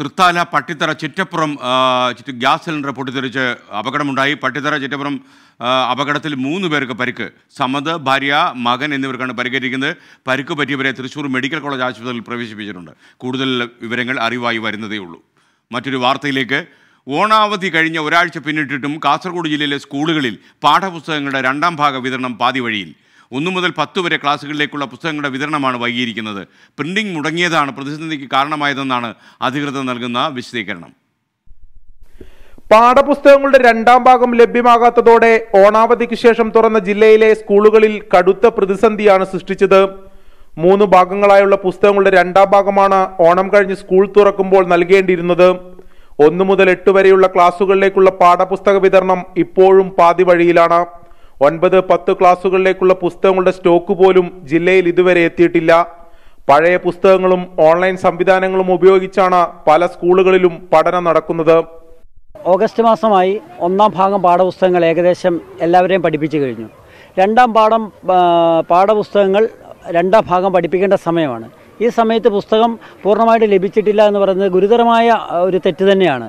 Thrithala Pattithara Chittappuram gas cylinder പൊട്ടിത്തെറിച്ച് അപകടമുണ്ടായി പട്ടിത്തറ ചിറ്റപ്പുറം അപകടത്തിൽ മൂന്ന് പേർക്ക് പരിക്ക് സമത് ഭാര്യ മകൻ എന്നിവർക്കാണ് പരിക്കേറ്റിരിക്കുന്നത് പരിക്ക് പറ്റിയവരെ തൃശ്ശൂർ മെഡിക്കൽ കോളേജ് ആശുപത്രിയിൽ പ്രവേശിപ്പിച്ചിട്ടുണ്ട് കൂടുതൽ വിവരങ്ങൾ അറിവായി വരുന്നതേ ഉള്ളൂ മറ്റൊരു വാർത്തയിലേക്ക് ഓണാവധി കഴിഞ്ഞ ഒരാഴ്ച പിന്നിട്ടിട്ടും കാസർഗോഡ് ജില്ലയിലെ സ്കൂളുകളിൽ പാഠപുസ്തകങ്ങളുടെ രണ്ടാം ഭാഗ വിതരണം പാതി വഴിയിൽ ഒന്നു മുതൽ പത്ത് വരെ ക്ലാസ്സുകളിലേക്കുള്ള പുസ്തകങ്ങളുടെ വിതരണമാണ് വൈകിയിരിക്കുന്നത് പ്രിന്റിംഗ് മുടങ്ങിയതാണ് പ്രതിസന്ധിക്ക് കാരണമായതെന്നാണ് അധികൃതർ നൽകുന്ന വിശദീകരണം പാഠപുസ്തകങ്ങളുടെ രണ്ടാം ഭാഗം ലഭ്യമാകാത്തതോടെ ഓണാവധിക്ക് ശേഷം തുറന്ന ജില്ലയിലെ സ്കൂളുകളിൽ കടുത്ത പ്രതിസന്ധിയാണ് സൃഷ്ടിച്ചത് മൂന്ന് ഭാഗങ്ങളായുള്ള പുസ്തകങ്ങളുടെ രണ്ടാം ഭാഗമാണ് ഓണം കഴിഞ്ഞ് സ്കൂൾ തുറക്കുമ്പോൾ നൽകേണ്ടിയിരുന്നത് ഒന്നു മുതൽ എട്ട് വരെയുള്ള ക്ലാസുകളിലേക്കുള്ള പാഠപുസ്തക വിതരണം ഇപ്പോഴും പാതി വഴിയിലാണ് ഒൻപത് പത്ത് ക്ലാസ്സുകളിലേക്കുള്ള പുസ്തകങ്ങളുടെ സ്റ്റോക്ക് പോലും ജില്ലയിൽ ഇതുവരെ എത്തിയിട്ടില്ല പഴയ പുസ്തകങ്ങളും ഓൺലൈൻ സംവിധാനങ്ങളും ഉപയോഗിച്ചാണ് പല സ്കൂളുകളിലും പഠനം നടക്കുന്നത് ഓഗസ്റ്റ് മാസമായി ഒന്നാം ഭാഗം പാഠപുസ്തകങ്ങൾ ഏകദേശം എല്ലാവരെയും പഠിപ്പിച്ചു കഴിഞ്ഞു രണ്ടാം പാഠം പാഠപുസ്തകങ്ങൾ രണ്ടാം ഭാഗം പഠിപ്പിക്കേണ്ട സമയമാണ് ഈ സമയത്ത് പുസ്തകം പൂർണ്ണമായിട്ട് ലഭിച്ചിട്ടില്ല എന്ന് പറയുന്നത് ഗുരുതരമായ ഒരു തെറ്റ് തന്നെയാണ്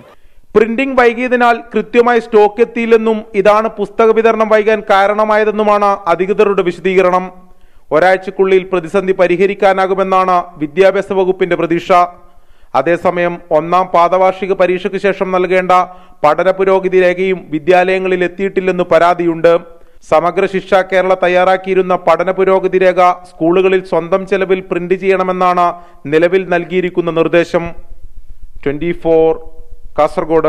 പ്രിന്റിംഗ് വൈകിയതിനാൽ കൃത്യമായി സ്റ്റോക്ക് എത്തിയില്ലെന്നും ഇതാണ് പുസ്തക വിതരണം വൈകാൻ കാരണമായതെന്നുമാണ് അധികൃതരുടെ വിശദീകരണം ഒരാഴ്ചക്കുള്ളിൽ പ്രതിസന്ധി പരിഹരിക്കാനാകുമെന്നാണ് വിദ്യാഭ്യാസ വകുപ്പിന്റെ പ്രതീക്ഷ അതേസമയം ഒന്നാം പാദവാർഷിക പരീക്ഷയ്ക്ക് ശേഷം നൽകേണ്ട പഠന പുരോഗതി രേഖയും വിദ്യാലയങ്ങളിൽ എത്തിയിട്ടില്ലെന്ന് പരാതിയുണ്ട് സമഗ്ര ശിക്ഷ കേരള തയ്യാറാക്കിയിരുന്ന പഠന പുരോഗതി രേഖ സ്കൂളുകളിൽ സ്വന്തം ചെലവിൽ പ്രിന്റ് ചെയ്യണമെന്നാണ് നിലവിൽ നൽകിയിരിക്കുന്ന നിർദ്ദേശം ട്വന്റി കാസർഗോഡ്